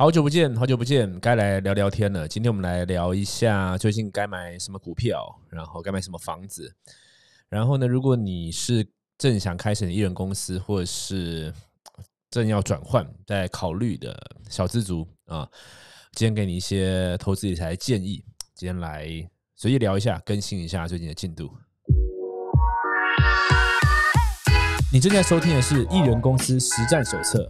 好久不见，好久不见，该来聊聊天了。今天我们来聊一下最近该买什么股票，然后该买什么房子。然后呢，如果你是正想开始艺人公司，或者是正要转换在考虑的小资族啊，今天给你一些投资理财建议。今天来随意聊一下，更新一下最近的进度。你正在收听的是《艺人公司实战手册》。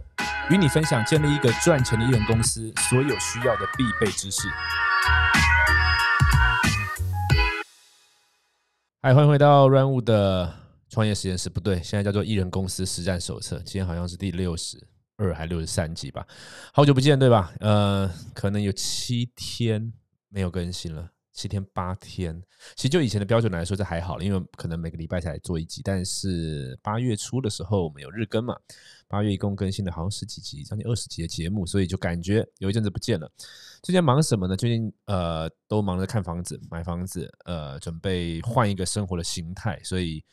与你分享建立一个赚钱的艺人公司所有需要的必备知识。嗨，欢迎回到 Run w 的创业实验室，不对，现在叫做艺人公司实战手册。今天好像是第六十二还是六十三集吧？好久不见，对吧？呃，可能有七天没有更新了。七天八天，其实就以前的标准来说，这还好了，因为可能每个礼拜才做一集。但是八月初的时候，我们有日更嘛，八月一共更新了好像十几集，将近二十集的节目，所以就感觉有一阵子不见了。最近忙什么呢？最近呃，都忙着看房子、买房子，呃，准备换一个生活的形态，所以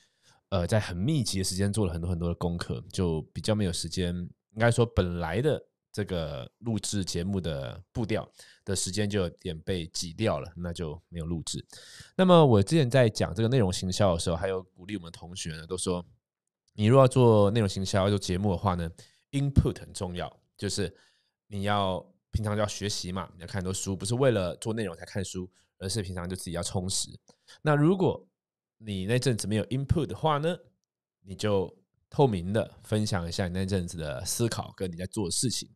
呃，在很密集的时间做了很多很多的功课，就比较没有时间。应该说，本来的。这个录制节目的步调的时间就有点被挤掉了，那就没有录制。那么我之前在讲这个内容行销的时候，还有鼓励我们同学呢，都说你如果要做内容行销、做节目的话呢，input 很重要，就是你要平常就要学习嘛，你要看很多书，不是为了做内容才看书，而是平常就自己要充实。那如果你那阵子没有 input 的话呢，你就透明的分享一下你那阵子的思考跟你在做的事情。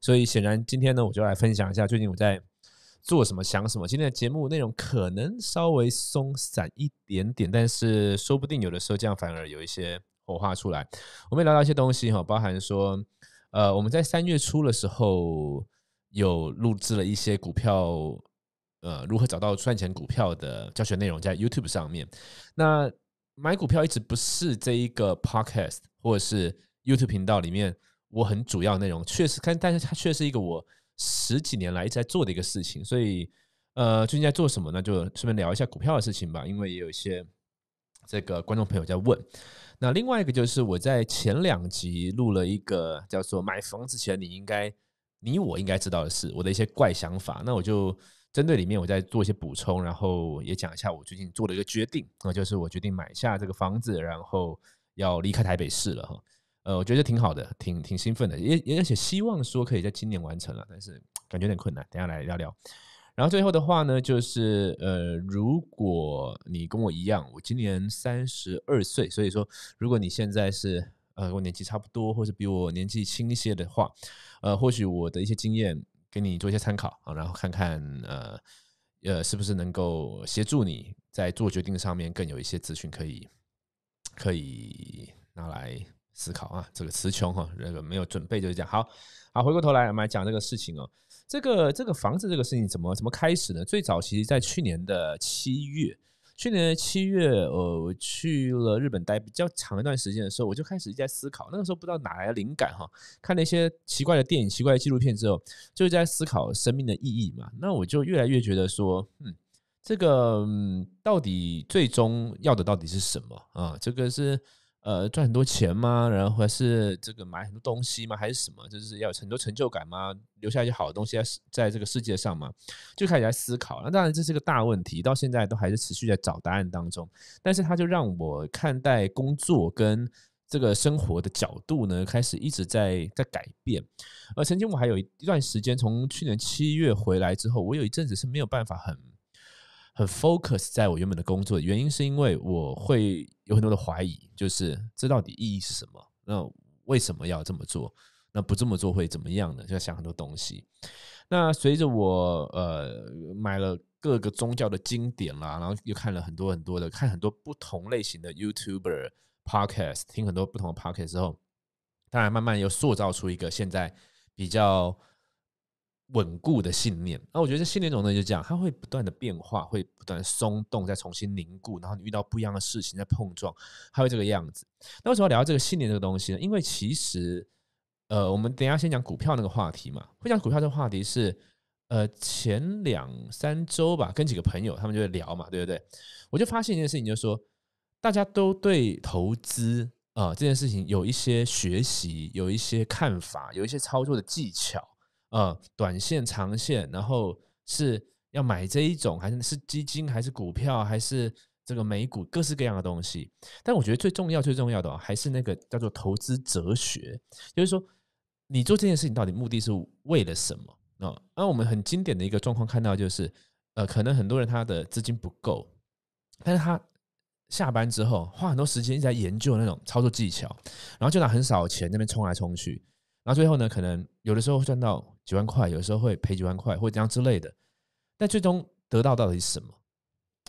所以显然，今天呢，我就来分享一下最近我在做什么、想什么。今天的节目内容可能稍微松散一点点，但是说不定有的时候这样反而有一些火花出来。我们也聊到一些东西哈，包含说，呃，我们在三月初的时候有录制了一些股票，呃，如何找到赚钱股票的教学内容在 YouTube 上面。那买股票一直不是这一个 Podcast 或者是 YouTube 频道里面。我很主要内容确实，但但是它却是一个我十几年来一直在做的一个事情，所以呃，最近在做什么呢？就顺便聊一下股票的事情吧，因为也有一些这个观众朋友在问。那另外一个就是我在前两集录了一个叫做买房子前你应该你我应该知道的事，我的一些怪想法。那我就针对里面我再做一些补充，然后也讲一下我最近做了一个决定啊，就是我决定买下这个房子，然后要离开台北市了哈。呃，我觉得挺好的，挺挺兴奋的，也也而且希望说可以在今年完成了，但是感觉有点困难。等下来聊聊，然后最后的话呢，就是呃，如果你跟我一样，我今年三十二岁，所以说如果你现在是呃，我年纪差不多，或者比我年纪轻一些的话，呃，或许我的一些经验给你做一些参考啊，然后看看呃呃是不是能够协助你在做决定上面更有一些资讯可以可以拿来。思考啊，这个词穷哈，那个没有准备就是这样。好，好，回过头来我们来讲这个事情哦。这个这个房子这个事情怎么怎么开始呢？最早其实，在去年的七月，去年的七月，呃，我去了日本待比较长一段时间的时候，我就开始在思考。那个时候不知道哪来的灵感哈，看那些奇怪的电影、奇怪的纪录片之后，就在思考生命的意义嘛。那我就越来越觉得说，嗯，这个到底最终要的到底是什么啊？这个是。呃，赚很多钱吗？然后还是这个买很多东西吗？还是什么？就是要有很多成就感吗？留下一些好的东西，在在这个世界上嘛，就开始在思考。那当然，这是个大问题，到现在都还是持续在找答案当中。但是，它就让我看待工作跟这个生活的角度呢，开始一直在在改变。而曾经我还有一段时间，从去年七月回来之后，我有一阵子是没有办法很很 focus 在我原本的工作，原因是因为我会。有很多的怀疑，就是这到底意义是什么？那为什么要这么做？那不这么做会怎么样呢？就要想很多东西。那随着我呃买了各个宗教的经典啦，然后又看了很多很多的，看很多不同类型的 YouTuber podcast，听很多不同的 podcast 之后，当然慢慢又塑造出一个现在比较。稳固的信念。那我觉得这信念总呢，就这样，它会不断的变化，会不断松动，再重新凝固。然后你遇到不一样的事情，再碰撞，它会这个样子。那为什么聊到这个信念这个东西呢？因为其实，呃，我们等下先讲股票那个话题嘛。会讲股票这个话题是，呃，前两三周吧，跟几个朋友他们就会聊嘛，对不对？我就发现一件事情，就是说大家都对投资啊这件事情有一些学习，有一些看法，有一些操作的技巧。呃，短线、长线，然后是要买这一种，还是是基金，还是股票，还是这个美股，各式各样的东西。但我觉得最重要、最重要的还是那个叫做投资哲学，就是说你做这件事情到底目的是为了什么啊？那我们很经典的一个状况看到就是，呃，可能很多人他的资金不够，但是他下班之后花很多时间一直在研究那种操作技巧，然后就拿很少钱那边冲来冲去。然后最后呢，可能有的时候赚到几万块，有的时候会赔几万块，或者这样之类的。但最终得到到底是什么？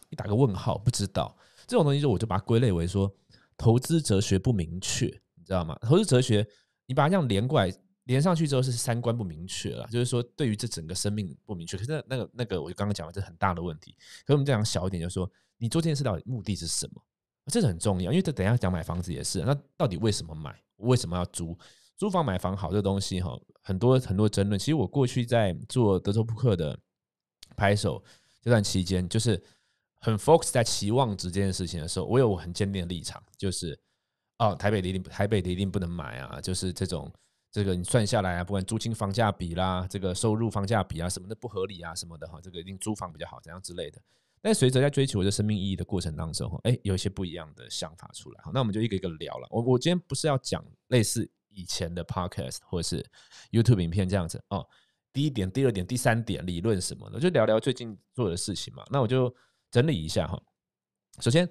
你打个问号，不知道。这种东西就我就把它归类为说投资哲学不明确，你知道吗？投资哲学你把它这样连过来，连上去之后是三观不明确了，就是说对于这整个生命不明确。可是那个那个，我就刚刚讲了这很大的问题。可是我们再讲小一点，就是说你做这件事到底目的是什么？这是很重要，因为这等一下讲买房子也是。那到底为什么买？为什么要租？租房买房好这东西哈，很多很多争论。其实我过去在做德州扑克的拍手这段期间，就是很 focus 在期望值这件事情的时候，我有很坚定的立场，就是哦，台北的一定台北的一定不能买啊，就是这种这个你算下来啊，不管租金房价比啦，这个收入房价比啊，什么的不合理啊，什么的哈，这个一定租房比较好，怎样之类的。但随着在追求我的生命意义的过程当中，哎，有一些不一样的想法出来。好，那我们就一个一个聊了。我我今天不是要讲类似。以前的 podcast 或是 YouTube 影片这样子哦。第一点、第二点、第三点理论什么的，就聊聊最近做的事情嘛。那我就整理一下哈。首先，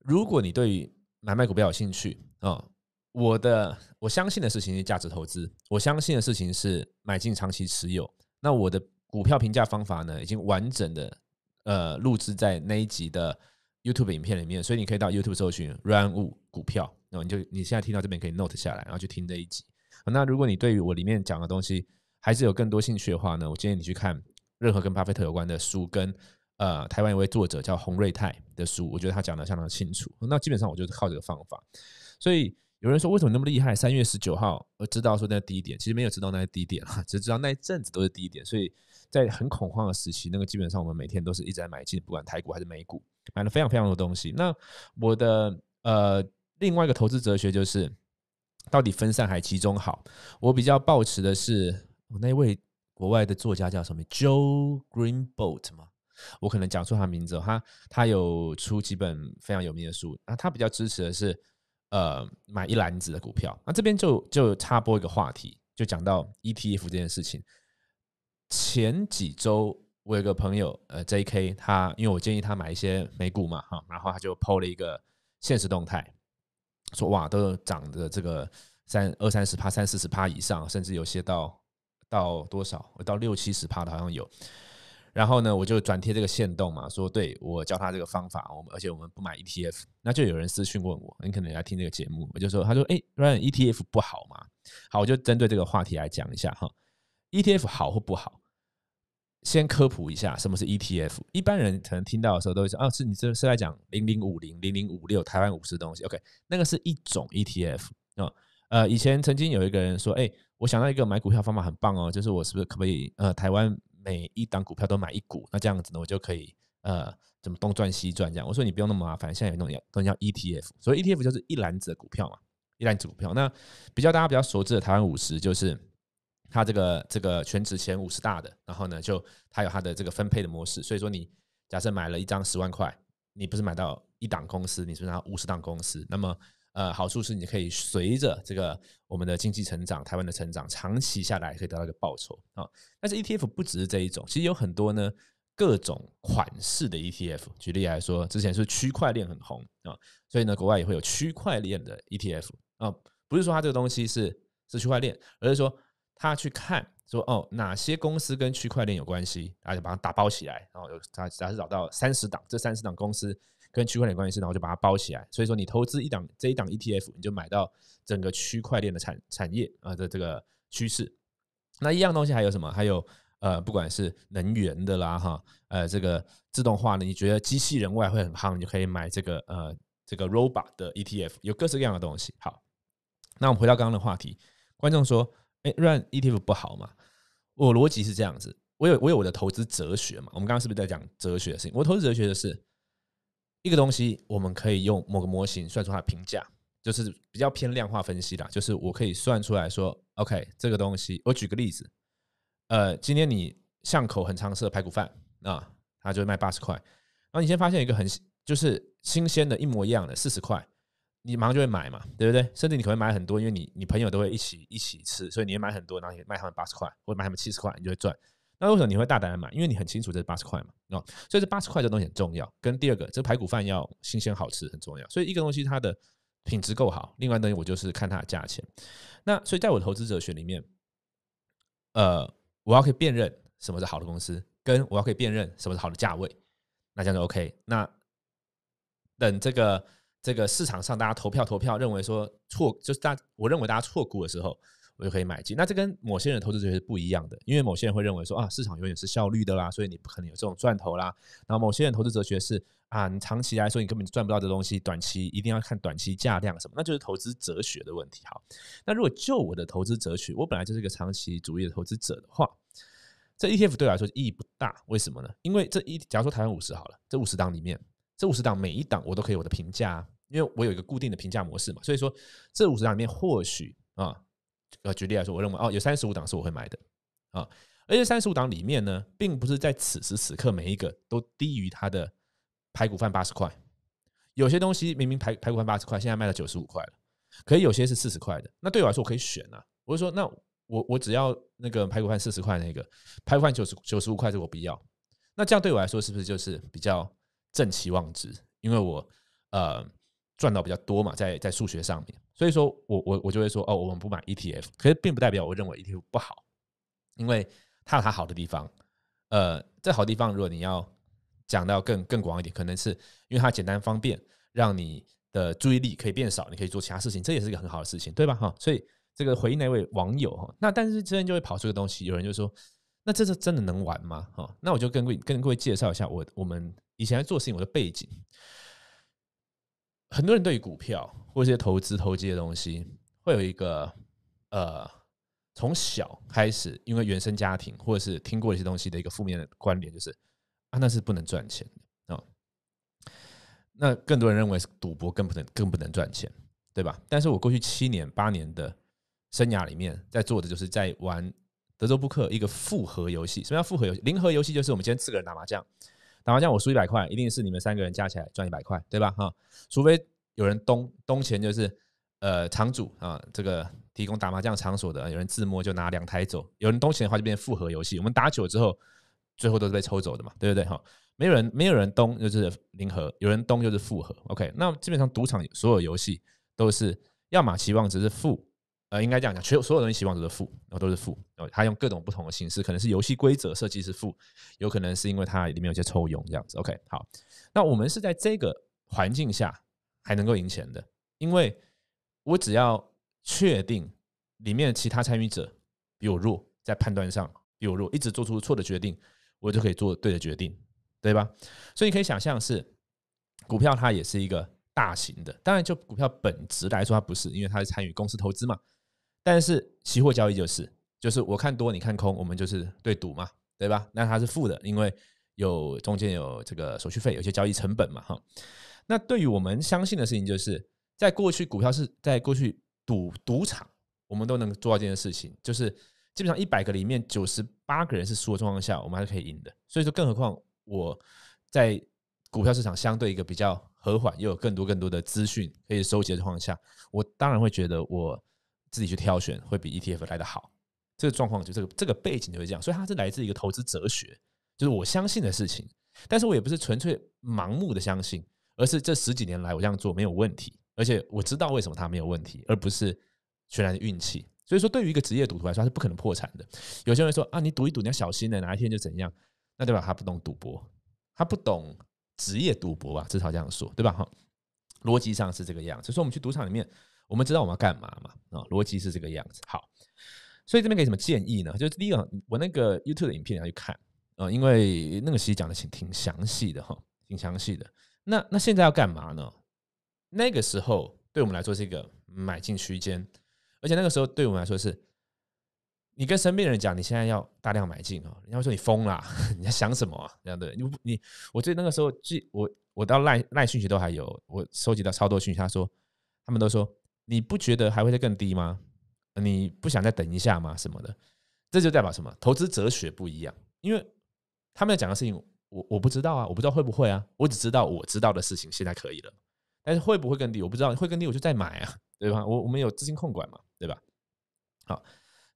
如果你对买卖股票有兴趣啊，我的我相信的事情是价值投资，我相信的事情是买进长期持有。那我的股票评价方法呢，已经完整的呃录制在那一集的 YouTube 影片里面，所以你可以到 YouTube 搜寻 r u n 物股票”。那你就你现在听到这边可以 note 下来，然后去听这一集。那如果你对于我里面讲的东西还是有更多兴趣的话呢，我建议你去看任何跟巴菲特有关的书，跟呃台湾一位作者叫洪瑞泰的书，我觉得他讲的相当清楚。那基本上我就是靠这个方法。所以有人说为什么那么厉害？三月十九号我知道说那低点，其实没有知道那是低点啊，只知道那一阵子都是低点。所以在很恐慌的时期，那个基本上我们每天都是一直在买进，不管台股还是美股，买了非常非常多东西。那我的呃。另外一个投资哲学就是，到底分散还集中好？我比较抱持的是，我那位国外的作家叫什么？Joe g r e e n b o a t t 嘛？我可能讲错他名字哦。他他有出几本非常有名的书。那他比较支持的是，呃，买一篮子的股票。那这边就就插播一个话题，就讲到 ETF 这件事情。前几周我有个朋友，呃，JK，他因为我建议他买一些美股嘛，哈，然后他就 PO 了一个现实动态。说哇，都涨的这个三二三十趴，三四十趴以上，甚至有些到到多少，到六七十趴的，好像有。然后呢，我就转贴这个线动嘛，说对我教他这个方法，我们而且我们不买 ETF，那就有人私讯问我，你可能要听这个节目，我就说他说哎 r a n ETF 不好吗？好，我就针对这个话题来讲一下哈，ETF 好或不好。先科普一下什么是 ETF，一般人可能听到的时候都会说：“啊，是你这是在讲零零五零、零零五六台湾五十东西。”OK，那个是一种 ETF 啊。呃，以前曾经有一个人说：“哎，我想到一个买股票方法很棒哦，就是我是不是可不可以呃，台湾每一档股票都买一股？那这样子呢，我就可以呃，怎么东转西转这样？”我说：“你不用那么麻烦，现在有东种东西叫 ETF，所以 ETF 就是一篮子股票嘛，一篮子股票。那比较大家比较熟知的台湾五十就是。”它这个这个全职前五十大的，然后呢，就它有它的这个分配的模式。所以说，你假设买了一张十万块，你不是买到一档公司，你是拿五十档公司。那么，呃，好处是你可以随着这个我们的经济成长、台湾的成长，长期下来可以得到一个报酬啊。但是 ETF 不只是这一种，其实有很多呢，各种款式的 ETF。举例来说，之前是区块链很红啊，所以呢，国外也会有区块链的 ETF 啊。不是说它这个东西是是区块链，而是说。他去看说哦，哪些公司跟区块链有关系？然后就把它打包起来，然后只要是找到三十档，这三十档公司跟区块链有关系，然后就把它包起来。所以说，你投资一档这一档 ETF，你就买到整个区块链的产产业啊的这个趋势。那一样东西还有什么？还有呃，不管是能源的啦，哈，呃，这个自动化呢？你觉得机器人外会很夯？你就可以买这个呃这个 robot 的 ETF，有各式各样的东西。好，那我们回到刚刚的话题，观众说。哎，run ETF 不好嘛？我逻辑是这样子，我有我有我的投资哲学嘛。我们刚刚是不是在讲哲学的事情？我投资哲学的是，一个东西我们可以用某个模型算出它的评价，就是比较偏量化分析的，就是我可以算出来说，OK，这个东西。我举个例子，呃，今天你巷口很常吃的排骨饭啊，它就卖八十块，然后你先发现一个很就是新鲜的一模一样的四十块。你马上就会买嘛，对不对？甚至你可能买很多，因为你你朋友都会一起一起吃，所以你也买很多，然后你卖他们八十块，或者卖他们七十块，你就会赚。那为什么你会大胆的买？因为你很清楚这是八十块嘛，哦，所以这八十块这东西很重要。跟第二个，这排骨饭要新鲜好吃很重要。所以一个东西它的品质够好，另外东西我就是看它的价钱。那所以在我的投资哲学里面，呃，我要可以辨认什么是好的公司，跟我要可以辨认什么是好的价位，那这样就 OK。那等这个。这个市场上，大家投票投票认为说错，就是大我认为大家错估的时候，我就可以买进。那这跟某些人投资哲学是不一样的，因为某些人会认为说啊，市场永远是效率的啦，所以你不可能有这种赚头啦。然后某些人投资哲学是啊，你长期来说你根本赚不到这东西，短期一定要看短期价量什么，那就是投资哲学的问题。好，那如果就我的投资哲学，我本来就是一个长期主义的投资者的话，这 ETF 对来说意义不大，为什么呢？因为这一假如说台湾五十好了，这五十档里面，这五十档每一档我都可以我的评价。因为我有一个固定的评价模式嘛，所以说这五十档里面，或许啊，呃，举例来说，我认为哦，有三十五档是我会买的啊，而且三十五档里面呢，并不是在此时此刻每一个都低于它的排骨饭八十块，有些东西明明排排骨饭八十块，现在卖了九十五块了，可以有些是四十块的，那对我来说我可以选啊，我就说，那我我只要那个排骨饭四十块那个排骨饭九十九十五块，我不要，那这样对我来说是不是就是比较正期望值？因为我呃。赚到比较多嘛，在在数学上面，所以说，我我我就会说哦，我们不买 ETF，可是并不代表我认为 ETF 不好，因为它有它好的地方。呃，这好地方，如果你要讲到更更广一点，可能是因为它简单方便，让你的注意力可以变少，你可以做其他事情，这也是一个很好的事情，对吧？哈，所以这个回应那位网友哈，那但是这边就会跑出个东西，有人就说，那这是真的能玩吗？哈，那我就跟跟各位介绍一下，我我们以前在做事情我的背景。很多人对股票或一些投资投机的东西，会有一个呃从小开始，因为原生家庭或者是听过一些东西的一个负面的观点，就是啊，那是不能赚钱的啊。那更多人认为是赌博更不能更不能赚钱，对吧？但是我过去七年八年的生涯里面，在做的就是在玩德州扑克一个复合游戏，什么叫复合游戏？零和游戏就是我们今天四个人打麻将。打麻将我输一百块，一定是你们三个人加起来赚一百块，对吧？哈，除非有人东东钱，就是呃场主啊，这个提供打麻将场所的，有人自摸就拿两台走，有人东钱的话就变复合游戏。我们打久之后，最后都是被抽走的嘛，对不对？哈，没有人没有人东就是零和，有人东就是复合。OK，那基本上赌场所有游戏都是要么期望值是负。呃，应该这样讲，所有所有人希望都是负，然后都是负。然后他用各种不同的形式，可能是游戏规则设计是负，有可能是因为它里面有些抽佣这样子。OK，好，那我们是在这个环境下还能够赢钱的，因为我只要确定里面的其他参与者比我弱，在判断上比我弱，一直做出错的决定，我就可以做对的决定，对吧？所以你可以想象是股票，它也是一个大型的。当然，就股票本质来说，它不是，因为它是参与公司投资嘛。但是期货交易就是，就是我看多你看空，我们就是对赌嘛，对吧？那它是负的，因为有中间有这个手续费，有些交易成本嘛，哈。那对于我们相信的事情，就是在过去股票是在过去赌赌场，我们都能做到这件事情，就是基本上一百个里面九十八个人是输的状况下，我们还是可以赢的。所以说，更何况我在股票市场相对一个比较和缓，又有更多更多的资讯可以收集的情况下，我当然会觉得我。自己去挑选会比 ETF 来的好，这个状况就这个这个背景就会这样，所以它是来自一个投资哲学，就是我相信的事情，但是我也不是纯粹盲目的相信，而是这十几年来我这样做没有问题，而且我知道为什么它没有问题，而不是全然的运气。所以说，对于一个职业赌徒来说，是不可能破产的。有些人说啊，你赌一赌你要小心的，哪一天就怎样，那对吧？他不懂赌博，他不懂职业赌博吧，至少这样说对吧？哈，逻辑上是这个样。所以说，我们去赌场里面。我们知道我们要干嘛嘛？啊，逻辑是这个样子。好，所以这边给什么建议呢？就是第一个，我那个 YouTube 的影片你要去看啊，因为那个其实讲的挺挺详细的哈，挺详细的。那那现在要干嘛呢？那个时候对我们来说是一个买进区间，而且那个时候对我们来说是，你跟身边人讲你现在要大量买进啊，人家会说你疯了，你在想什么啊？这样的，你你，我记得那个时候，记我我到赖赖讯息都还有，我收集到超多讯息，他说他们都说。你不觉得还会再更低吗？你不想再等一下吗？什么的，这就代表什么？投资哲学不一样，因为他们要讲的事情，我我不知道啊，我不知道会不会啊，我只知道我知道的事情现在可以了，但是会不会更低，我不知道。会更低，我就再买啊，对吧？我我们有资金控管嘛，对吧？好，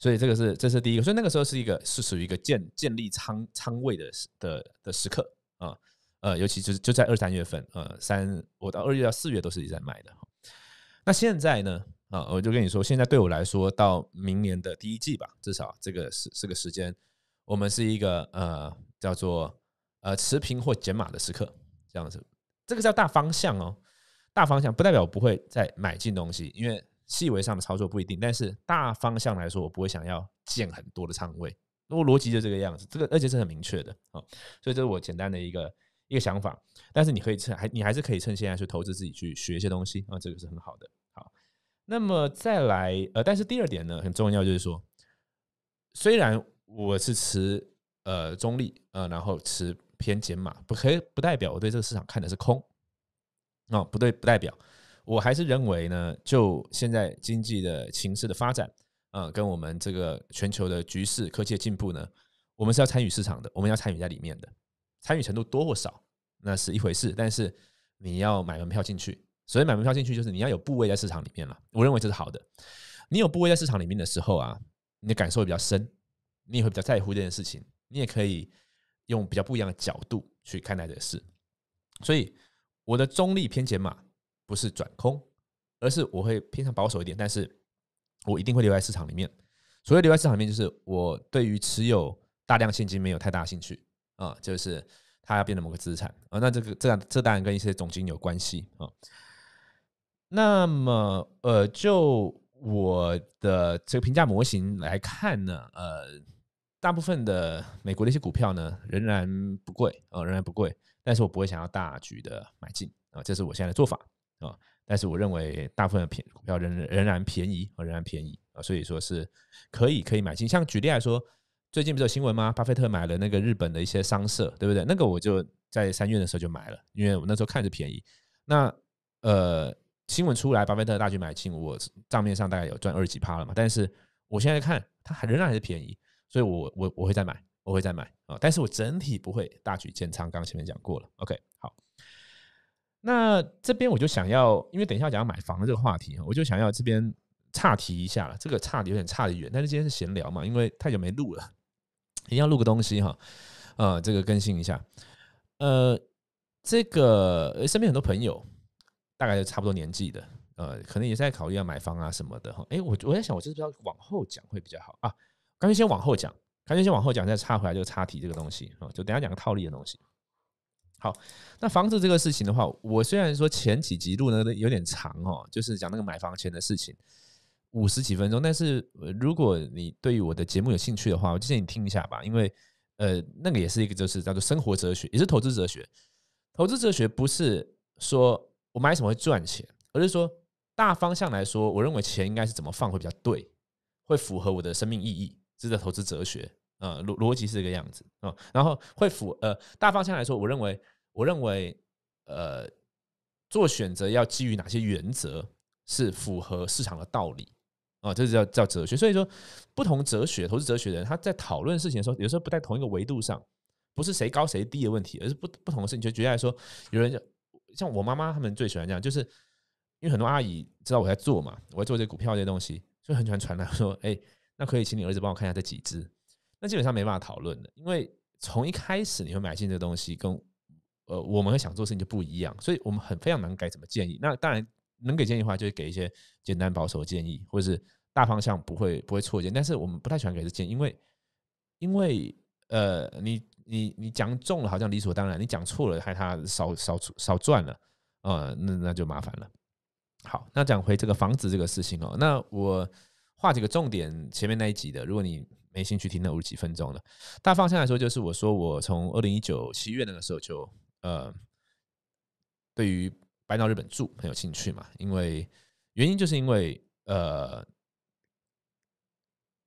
所以这个是这是第一个，所以那个时候是一个是属于一个建建立仓仓位的的的时刻啊，呃，尤其就是就在二三月份，呃，三我到二月到四月都是一直在买的那现在呢？啊，我就跟你说，现在对我来说，到明年的第一季吧，至少这个是是个时间，我们是一个呃叫做呃持平或减码的时刻，这样子，这个叫大方向哦。大方向不代表我不会再买进东西，因为细微上的操作不一定，但是大方向来说，我不会想要建很多的仓位。如果逻辑就这个样子，这个而且是很明确的啊，所以这是我简单的一个一个想法。但是你可以趁还你还是可以趁现在去投资自己，去学一些东西啊，这个是很好的。那么再来，呃，但是第二点呢，很重要，就是说，虽然我是持呃中立啊，然后持偏减码，不，可不代表我对这个市场看的是空啊，不对，不代表，我还是认为呢，就现在经济的形势的发展，呃，跟我们这个全球的局势、科技的进步呢，我们是要参与市场的，我们要参与在里面的，参与程度多或少，那是一回事，但是你要买门票进去。所以买门票进去就是你要有部位在市场里面了，我认为这是好的。你有部位在市场里面的时候啊，你的感受会比较深，你也会比较在乎这件事情，你也可以用比较不一样的角度去看待这个事。所以我的中立偏减码不是转空，而是我会偏向保守一点，但是我一定会留在市场里面。所谓留在市场里面，就是我对于持有大量现金没有太大兴趣啊，就是它要变成某个资产啊。那这个这这当然跟一些总金有关系啊。那么，呃，就我的这个评价模型来看呢，呃，大部分的美国的一些股票呢仍然不贵啊，仍然不贵。但是我不会想要大举的买进啊，这是我现在的做法啊。但是我认为大部分的股票仍仍然便宜啊，仍然便宜啊，所以说是可以可以买进。像举例来说，最近不是有新闻吗？巴菲特买了那个日本的一些商社，对不对？那个我就在三月的时候就买了，因为我那时候看着便宜。那呃。新闻出来，巴菲特大举买进，我账面上大概有赚二十几趴了嘛。但是我现在看，它仍然还是便宜，所以我我我会再买，我会再买啊。但是我整体不会大举建仓，刚刚前面讲过了。OK，好。那这边我就想要，因为等一下讲要买房的这个话题，我就想要这边岔题一下了。这个岔的有点差的远，但是今天是闲聊嘛，因为太久没录了，一定要录个东西哈。呃，这个更新一下。呃，这个身边很多朋友。大概就差不多年纪的，呃，可能也在考虑要买房啊什么的哈。哎，我我在想，我是不是要往后讲会比较好啊？干脆先往后讲，干脆先往后讲，再插回来就插题这个东西啊。就等下讲套利的东西。好，那房子这个事情的话，我虽然说前几集录呢有点长哦，就是讲那个买房前的事情五十几分钟，但是如果你对于我的节目有兴趣的话，我建议你听一下吧，因为呃，那个也是一个就是叫做生活哲学，也是投资哲学。投资哲学不是说。我买什么会赚钱？而是说，大方向来说，我认为钱应该是怎么放会比较对，会符合我的生命意义、值得投资哲学。嗯，逻逻辑是这个样子啊。然后会符呃，大方向来说，我认为，我认为，呃，做选择要基于哪些原则是符合市场的道理啊？这是叫叫哲学。所以说，不同哲学、投资哲学的人，他在讨论事情的时候，有时候不在同一个维度上，不是谁高谁低的问题，而是不不同的事情。就举例来说，有人就。像我妈妈他们最喜欢这样，就是因为很多阿姨知道我在做嘛，我在做这股票这些东西，所以很喜欢传来说，哎，那可以请你儿子帮我看一下这几只。那基本上没办法讨论的，因为从一开始你会买进这东西，跟呃，我们会想做事情就不一样，所以我们很非常难该怎么建议。那当然能给建议的话，就是给一些简单保守的建议，或者是大方向不会不会错建议。但是我们不太喜欢给这建议，因为因为。呃，你你你讲中了，好像理所当然；你讲错了，害他少少少赚了，啊，那那就麻烦了。好，那讲回这个房子这个事情哦。那我画几个重点，前面那一集的，如果你没兴趣听，那五十几分钟了。大方向来说，就是我说我从二零一九七月那个时候就呃，对于搬到日本住很有兴趣嘛，因为原因就是因为呃，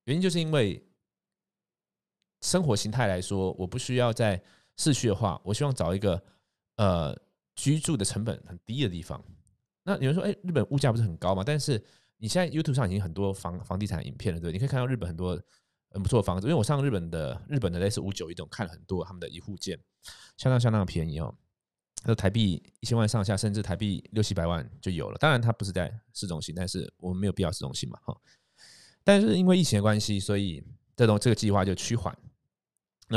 原因就是因为。生活形态来说，我不需要在市区的话，我希望找一个呃居住的成本很低的地方。那有人说：“哎，日本物价不是很高嘛？”但是你现在 YouTube 上已经很多房房地产影片了，对，你可以看到日本很多很不错的房子。因为我上日本的日本的类似五九一等看了很多他们的一户建，相当相当便宜哦。他说台币一千万上下，甚至台币六七百万就有了。当然，它不是在市中心，但是我们没有必要市中心嘛，哈。但是因为疫情的关系，所以这种这个计划就趋缓。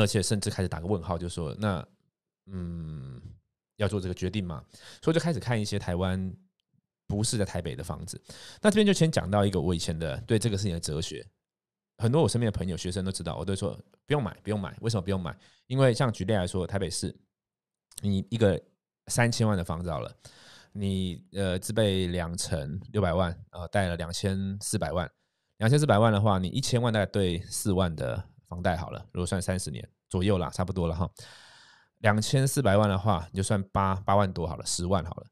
而且甚至开始打个问号，就说那，嗯，要做这个决定嘛？所以就开始看一些台湾不是在台北的房子。那这边就先讲到一个我以前的对这个事情的哲学。很多我身边的朋友、学生都知道，我都说不用买，不用买。为什么不用买？因为像举例来说，台北市你一个三千万的房子好了，你呃自备两层六百万，呃贷了两千四百万，两千四百万的话，你一千万贷对四万的。房贷好了，如果算三十年左右啦，差不多了哈。两千四百万的话，你就算八八万多好了，十万好了。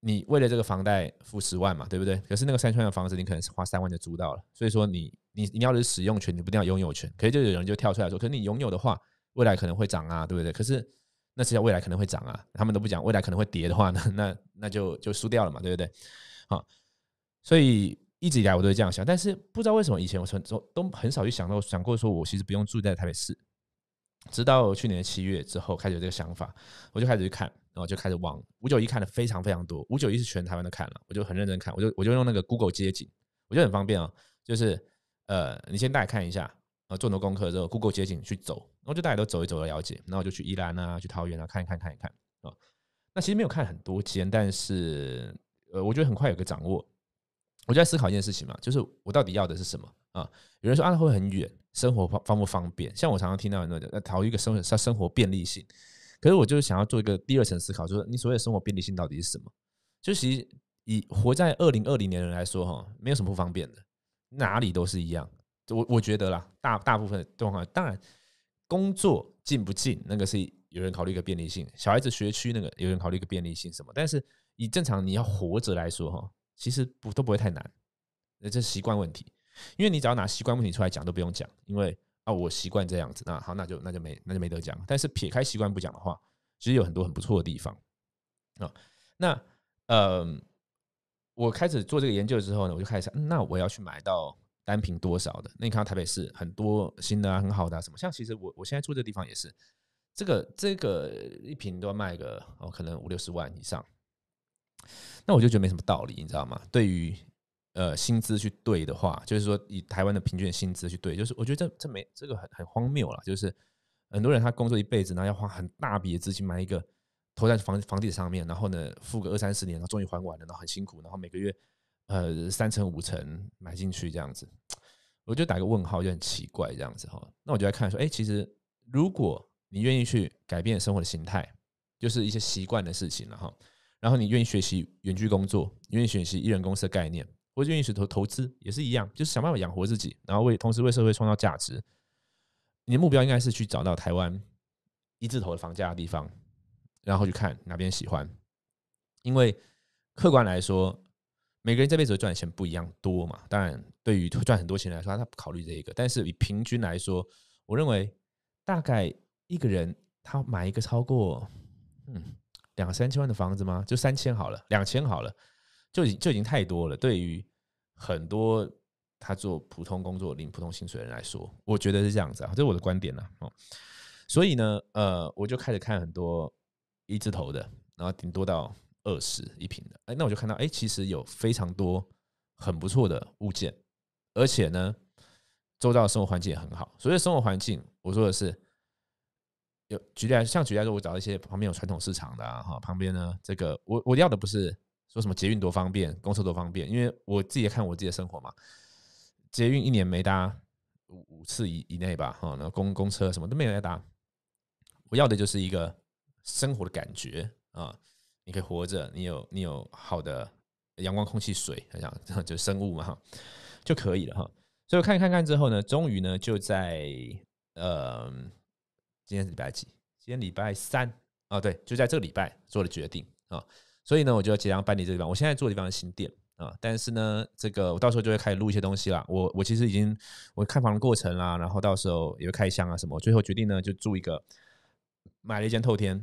你为了这个房贷付十万嘛，对不对？可是那个三圈的房子，你可能是花三万就租到了。所以说，你你你要是使用权，你不一定要拥有权。可是就有人就跳出来说，可是你拥有的话，未来可能会涨啊，对不对？可是那只要未来可能会涨啊，他们都不讲未来可能会跌的话呢，那那就就输掉了嘛，对不对？好，所以。一直以来我都这样想，但是不知道为什么以前我从从都很少去想到想过说，我其实不用住在台北市。直到去年七月之后，开始有这个想法，我就开始去看，然后就开始往五九一看的非常非常多。五九一是全台湾都看了，我就很认真看，我就我就用那个 Google 街景，我觉得很方便啊。就是呃，你先大概看一下，呃，做很多功课之后，Google 街景去走，然后就大家都走一走的了解，然后就去宜兰啊，去桃园啊，看一看，看一看啊。那其实没有看很多间，但是呃，我觉得很快有个掌握。我就在思考一件事情嘛，就是我到底要的是什么啊？有人说啊，会很远？生活方方不方便？像我常常听到多人在讨论一个生生生活便利性，可是我就是想要做一个第二层思考，就是你所谓的生活便利性到底是什么？就其实以活在二零二零年的人来说，哈，没有什么不方便的，哪里都是一样。我我觉得啦，大大部分状况，当然工作近不近那个是有人考虑一个便利性，小孩子学区那个有人考虑一个便利性什么？但是以正常你要活着来说，哈。其实不都不会太难，那这是习惯问题，因为你只要拿习惯问题出来讲都不用讲，因为啊我习惯这样子，那好那就那就没那就没得讲。但是撇开习惯不讲的话，其实有很多很不错的地方啊。那呃，我开始做这个研究的时候呢，我就开始想，那我要去买到单品多少的。那你看到台北市很多新的啊，很好的什么，像其实我我现在住这地方也是，这个这个一瓶都要卖个哦，可能五六十万以上。那我就觉得没什么道理，你知道吗？对于呃薪资去对的话，就是说以台湾的平均薪资去对，就是我觉得这这没这个很很荒谬了。就是很多人他工作一辈子，然后要花很大笔的资金买一个投在房房地产上面，然后呢付个二三十年，然后终于还完了，然后很辛苦，然后每个月呃三成五成买进去这样子，我就打个问号，就很奇怪这样子哈。那我就来看说，哎，其实如果你愿意去改变生活的形态，就是一些习惯的事情了哈。然后你愿意学习原距工作，愿意学习艺人公司的概念，或者愿意去投投资，也是一样，就是想办法养活自己，然后为同时为社会创造价值。你的目标应该是去找到台湾一字头的房价的地方，然后去看哪边喜欢。因为客观来说，每个人这辈子赚的钱不一样多嘛。当然，对于赚很多钱来说，他不考虑这一个。但是以平均来说，我认为大概一个人他买一个超过嗯。两三千万的房子吗？就三千好了，两千好了，就已经就已经太多了。对于很多他做普通工作、领普通薪水的人来说，我觉得是这样子啊，这是我的观点呐。哦，所以呢，呃，我就开始看很多一字头的，然后顶多到二十一平的。哎，那我就看到，哎，其实有非常多很不错的物件，而且呢，周遭生活环境也很好。所以生活环境，我说的是。就举例，来像举例来说，我找一些旁边有传统市场的啊，哈，旁边呢，这个我我要的不是说什么捷运多方便，公车多方便，因为我自己也看我自己的生活嘛。捷运一年没搭五五次以以内吧，哈，然后公公车什么都没来搭。我要的就是一个生活的感觉啊，你可以活着，你有你有好的阳光、空气、水，这样 就生物嘛，哈，就可以了哈。所以看看看之后呢，终于呢就在呃。今天是礼拜几？今天礼拜三啊，对，就在这个礼拜做了决定啊，所以呢，我就即将搬离这个地方。我现在住的地方是新店啊，但是呢，这个我到时候就会开始录一些东西了。我我其实已经我看房的过程啦，然后到时候也会开箱啊什么。最后决定呢，就住一个，买了一间透天，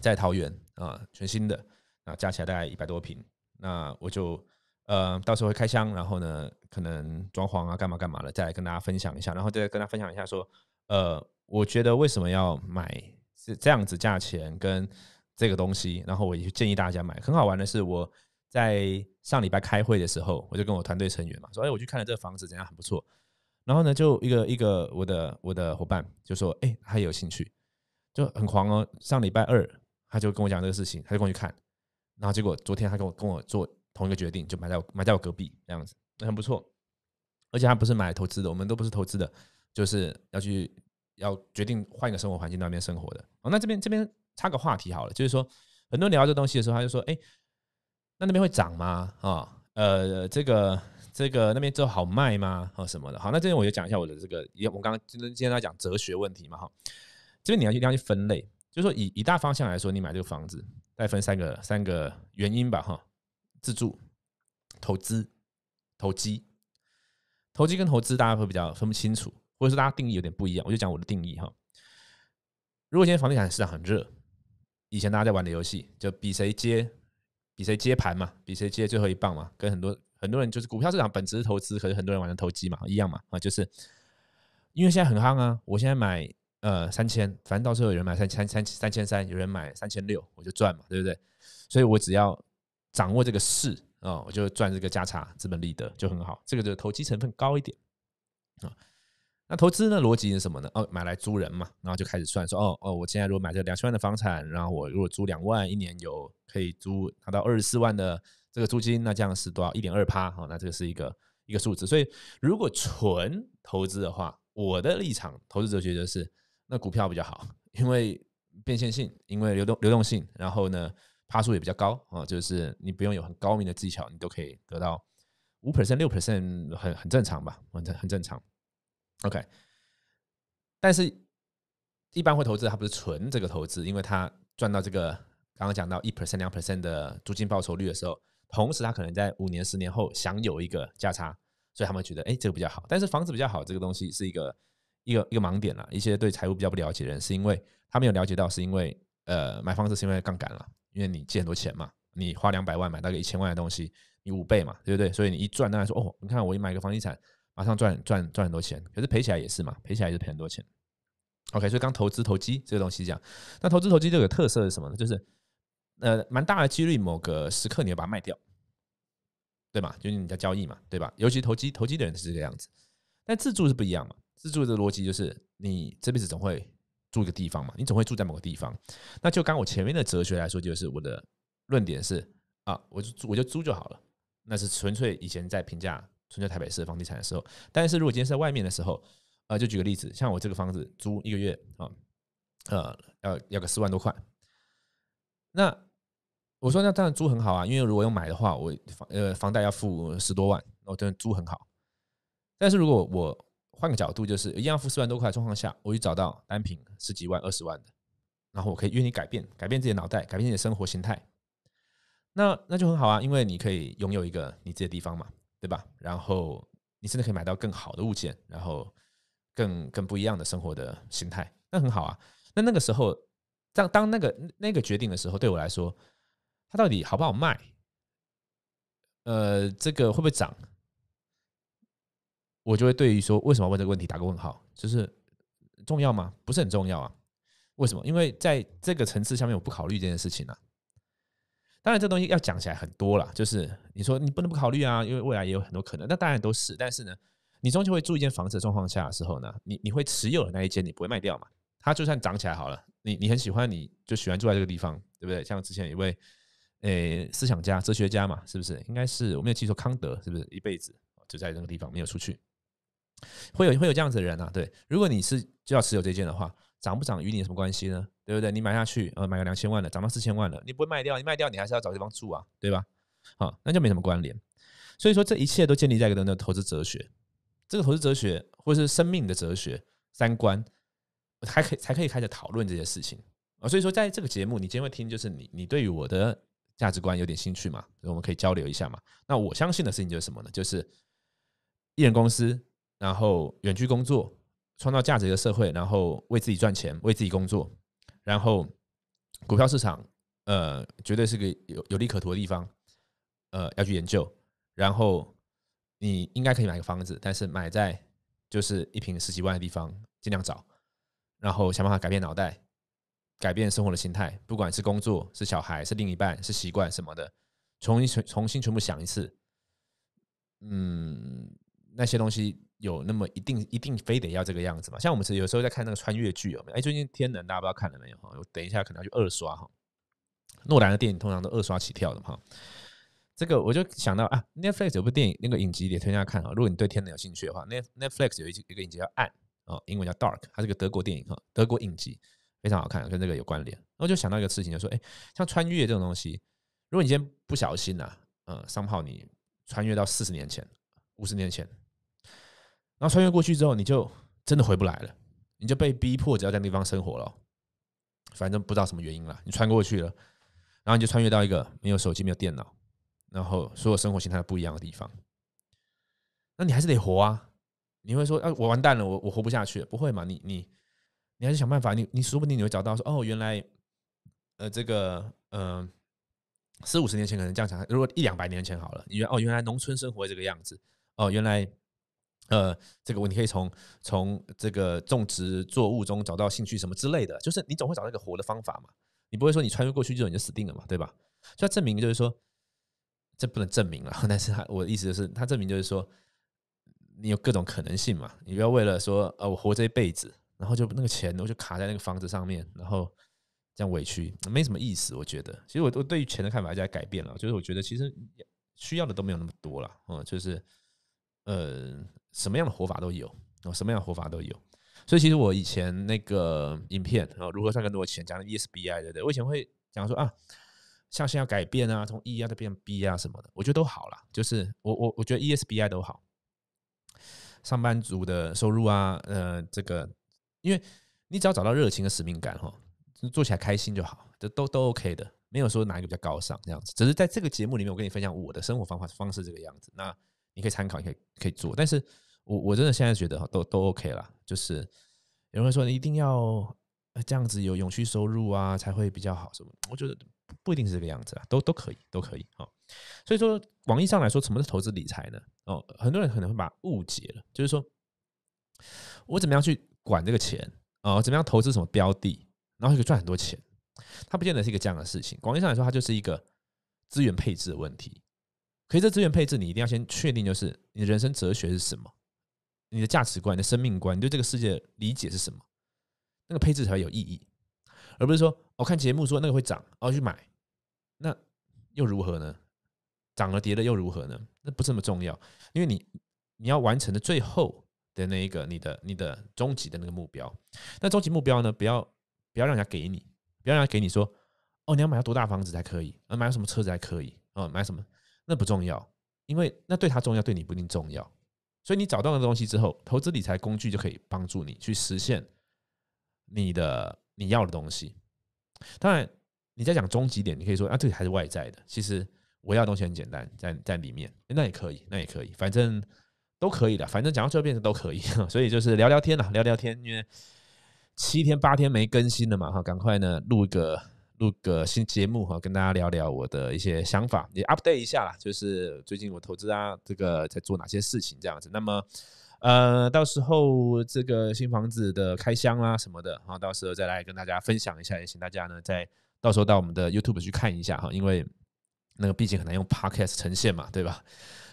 在桃园啊，全新的啊，加起来大概一百多平。那我就呃，到时候会开箱，然后呢，可能装潢啊，干嘛干嘛的，再来跟大家分享一下，然后再跟大家分享一下说呃。我觉得为什么要买是这样子价钱跟这个东西，然后我也建议大家买。很好玩的是，我在上礼拜开会的时候，我就跟我团队成员嘛说：“哎，我去看了这个房子，怎样很不错。”然后呢，就一个一个我的我的伙伴就说：“哎，他有兴趣，就很狂哦。”上礼拜二他就跟我讲这个事情，他就跟我去看，然后结果昨天他跟我跟我做同一个决定，就买在我买在我隔壁这样子，很不错。而且他不是买投资的，我们都不是投资的，就是要去。要决定换一个生活环境那边生活的哦。那这边这边插个话题好了，就是说很多聊这东西的时候，他就说：“哎，那那边会涨吗？啊，呃，这个这个那边就好卖吗？啊，什么的。”好，那这边我就讲一下我的这个，我刚刚今天在讲哲学问题嘛，哈。这边你要一定要去分类，就是说以以大方向来说，你买这个房子，大概分三个三个原因吧，哈。自住、投资、投机，投机跟投资大家会比较分不清楚。或者说大家定义有点不一样，我就讲我的定义哈。如果今天房地产市场很热，以前大家在玩的游戏就比谁接，比谁接盘嘛，比谁接最后一棒嘛，跟很多很多人就是股票市场本质是投资，可是很多人玩的投机嘛，一样嘛啊，就是因为现在很夯啊，我现在买呃三千，反正到时候有人买三千三三千三，有人买三千六，我就赚嘛，对不对？所以我只要掌握这个势啊，我就赚这个价差，资本利得就很好，这个的投机成分高一点啊。那投资呢？逻辑是什么呢？哦，买来租人嘛，然后就开始算，说哦哦，我现在如果买这两千万的房产，然后我如果租两万一年，有可以租拿到二十四万的这个租金，那这样是多少？一点二趴，好，那这个是一个一个数字。所以如果纯投资的话，我的立场、投资哲学就是，那股票比较好，因为变现性，因为流动流动性，然后呢，趴数也比较高啊，就是你不用有很高明的技巧，你都可以得到五 percent、六 percent，很很正常吧？很正很正常。OK，但是一般会投资，它不是纯这个投资，因为它赚到这个刚刚讲到一 percent 两 percent 的租金报酬率的时候，同时他可能在五年十年后享有一个价差，所以他们觉得哎这个比较好。但是房子比较好，这个东西是一个一个一个盲点了。一些对财务比较不了解的人，是因为他没有了解到，是因为呃买房子是因为杠杆了，因为你借很多钱嘛，你花两百万买大概一千万的东西，你五倍嘛，对不对？所以你一赚，大家说哦，你看我买个房地产。马上赚赚赚很多钱，可是赔起来也是嘛，赔起来也是赔很多钱。OK，所以刚投资投机这个东西讲，那投资投机这个特色是什么呢？就是呃，蛮大的几率某个时刻你要把它卖掉，对嘛？就是你在交易嘛，对吧？尤其投机投机的人是这个样子。但自助是不一样嘛，自助的逻辑就是你这辈子总会住一个地方嘛，你总会住在某个地方。那就刚我前面的哲学来说，就是我的论点是啊，我就我就租就好了，那是纯粹以前在评价。存在台北市房地产的时候，但是如果今天在外面的时候，呃，就举个例子，像我这个房子租一个月啊，呃，要要个四万多块。那我说那当然租很好啊，因为如果要买的话，我房呃房贷要付十多万，我觉得租很好。但是如果我换个角度，就是一样付四万多块状况下，我去找到单品十几万、二十万的，然后我可以约你改变，改变自己的脑袋，改变自己的生活形态。那那就很好啊，因为你可以拥有一个你自己的地方嘛。对吧？然后你甚至可以买到更好的物件，然后更更不一样的生活的心态，那很好啊。那那个时候，当当那个那个决定的时候，对我来说，它到底好不好卖？呃，这个会不会涨？我就会对于说，为什么问这个问题，打个问号，就是重要吗？不是很重要啊。为什么？因为在这个层次下面，我不考虑这件事情了。当然，这东西要讲起来很多了。就是你说你不能不考虑啊，因为未来也有很多可能。那当然都是，但是呢，你终究会住一间房子的状况下的时候呢，你你会持有的那一间，你不会卖掉嘛？它就算涨起来好了，你你很喜欢，你就喜欢住在这个地方，对不对？像之前一位诶思想家、哲学家嘛，是不是？应该是我们有记住康德，是不是？一辈子就在那个地方，没有出去，会有会有这样子的人啊？对，如果你是就要持有这件的话，涨不涨与你有什么关系呢？对不对？你买下去，呃，买个两千万了，涨到四千万了，你不会卖掉？你卖掉，你还是要找地方住啊，对吧？好，那就没什么关联。所以说，这一切都建立在一个人的投资哲学？这个投资哲学，或者是生命的哲学、三观，还可以才可以开始讨论这些事情啊。所以说，在这个节目，你今天听，就是你你对于我的价值观有点兴趣嘛？我们可以交流一下嘛？那我相信的事情就是什么呢？就是一人公司，然后远距工作，创造价值的社会，然后为自己赚钱，为自己工作。然后，股票市场，呃，绝对是个有有利可图的地方，呃，要去研究。然后，你应该可以买个房子，但是买在就是一平十几万的地方，尽量找。然后想办法改变脑袋，改变生活的心态，不管是工作、是小孩、是另一半、是习惯什么的，重新重新全部想一次。嗯，那些东西。有那么一定一定非得要这个样子嘛。像我们是有时候在看那个穿越剧有没有？哎，最近天能》大家不知道看了没有？哈，我等一下可能要去二刷哈。诺兰的电影通常都二刷起跳的哈。这个我就想到啊，Netflix 有部电影，那个影集，也推荐看哈。如果你对天能》有兴趣的话，Net Netflix 有一一个影集叫《暗》啊，英文叫《Dark》，它是个德国电影哈，德国影集非常好看，跟这个有关联。我就想到一个事情，就说，哎，像穿越这种东西，如果你今天不小心呐，嗯，商炮你穿越到四十年前、五十年前。然后穿越过去之后，你就真的回不来了，你就被逼迫只要在那地方生活了。反正不知道什么原因了，你穿过去了，然后你就穿越到一个没有手机、没有电脑，然后所有生活形态不一样的地方。那你还是得活啊！你会说：“哎，我完蛋了，我我活不下去。”不会嘛？你你你还是想办法。你你说不定你会找到说：“哦，原来，呃，这个，嗯，四五十年前可能这样想，如果一两百年前好了，你哦，原来农村生活这个样子，哦，原来。”呃，这个问题可以从从这个种植作物中找到兴趣什么之类的，就是你总会找到一个活的方法嘛。你不会说你穿越过去之后你就死定了嘛，对吧？要证明就是说，这不能证明了。但是他我的意思就是，他证明就是说，你有各种可能性嘛。你不要为了说，呃，我活这一辈子，然后就那个钱我就卡在那个房子上面，然后这样委屈，没什么意思。我觉得，其实我我对于钱的看法在改变了，就是我觉得其实需要的都没有那么多了。嗯，就是呃。什么样的活法都有哦，什么样的活法都有，所以其实我以前那个影片啊，如何赚更多钱，讲的 ESBI 的，对，我以前会讲说啊，像现要改变啊，从 E 啊，再变 B 啊什么的，我觉得都好了，就是我我我觉得 ESBI 都好，上班族的收入啊，呃，这个，因为你只要找到热情和使命感，哈，做起来开心就好，这都都 OK 的，没有说哪一个比较高尚这样子，只是在这个节目里面，我跟你分享我的生活方法方式这个样子，那你可以参考，可以可以做，但是。我我真的现在觉得都都 OK 了。就是有人会说一定要这样子有永续收入啊，才会比较好什么？我觉得不一定是这个样子啊，都都可以，都可以啊。所以说，广义上来说，什么是投资理财呢？哦，很多人可能会把它误解了，就是说，我怎么样去管这个钱啊？怎么样投资什么标的，然后就赚很多钱？它不见得是一个这样的事情。广义上来说，它就是一个资源配置的问题。可是这资源配置，你一定要先确定，就是你人生哲学是什么？你的价值观、你的生命观、你对这个世界理解是什么？那个配置才有意义，而不是说，我看节目说那个会涨，我去买，那又如何呢？涨了跌了又如何呢？那不是那么重要，因为你你要完成的最后的那一个，你的你的终极的那个目标。那终极目标呢？不要不要让人家给你，不要让人家给你说，哦，你要买到多大房子才可以，呃，买什么车子才可以，啊，买什么？那不重要，因为那对他重要，对你不一定重要。所以你找到了东西之后，投资理财工具就可以帮助你去实现你的你要的东西。当然，你在讲终极点，你可以说啊，这个还是外在的。其实我要东西很简单，在在里面，那也可以，那也可以，反正都可以的，反正讲到最后变成都可以。所以就是聊聊天了，聊聊天，因为七天八天没更新了嘛，哈，赶快呢录一个。录个新节目哈，跟大家聊聊我的一些想法，也 update 一下啦，就是最近我投资啊，这个在做哪些事情这样子。那么，呃，到时候这个新房子的开箱啊什么的，哈，到时候再来跟大家分享一下，也请大家呢再到时候到我们的 YouTube 去看一下哈，因为那个毕竟很难用 Podcast 呈现嘛，对吧？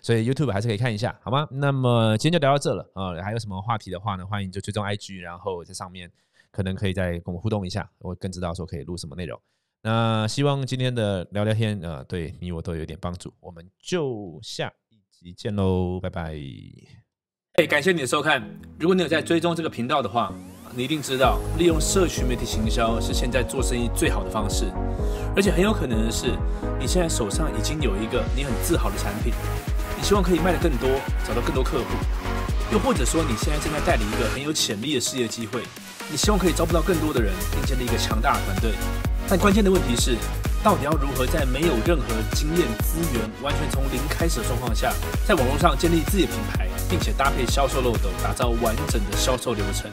所以 YouTube 还是可以看一下，好吗？那么今天就聊到这了啊，还有什么话题的话呢，欢迎就追踪 IG，然后在上面可能可以再跟我互动一下，我更知道说可以录什么内容。那希望今天的聊聊天，呃，对你我都有点帮助。我们就下一集见喽，拜拜。哎，感谢你的收看。如果你有在追踪这个频道的话，你一定知道，利用社区媒体行销是现在做生意最好的方式。而且很有可能的是，你现在手上已经有一个你很自豪的产品，你希望可以卖的更多，找到更多客户。又或者说，你现在正在代理一个很有潜力的事业机会，你希望可以招募到更多的人，并建立一个强大的团队。但关键的问题是，到底要如何在没有任何经验资源、完全从零开始的状况下，在网络上建立自己的品牌，并且搭配销售漏斗，打造完整的销售流程？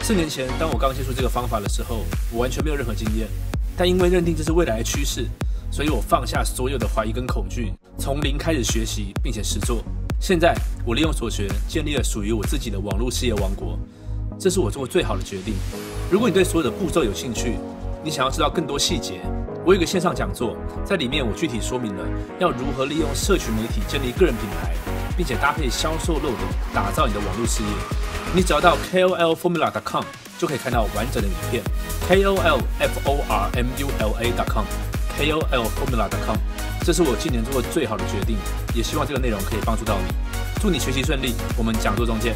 四年前，当我刚接触这个方法的时候，我完全没有任何经验。但因为认定这是未来的趋势，所以我放下所有的怀疑跟恐惧，从零开始学习，并且实做。现在，我利用所学，建立了属于我自己的网络事业王国。这是我做过最好的决定。如果你对所有的步骤有兴趣，你想要知道更多细节，我有个线上讲座，在里面我具体说明了要如何利用社群媒体建立个人品牌，并且搭配销售漏斗打造你的网络事业。你只要到 KOLFormula.com 就可以看到完整的影片。KOLFormula.com，KOLFormula.com，这是我今年做的最好的决定。也希望这个内容可以帮助到你。祝你学习顺利，我们讲座中见。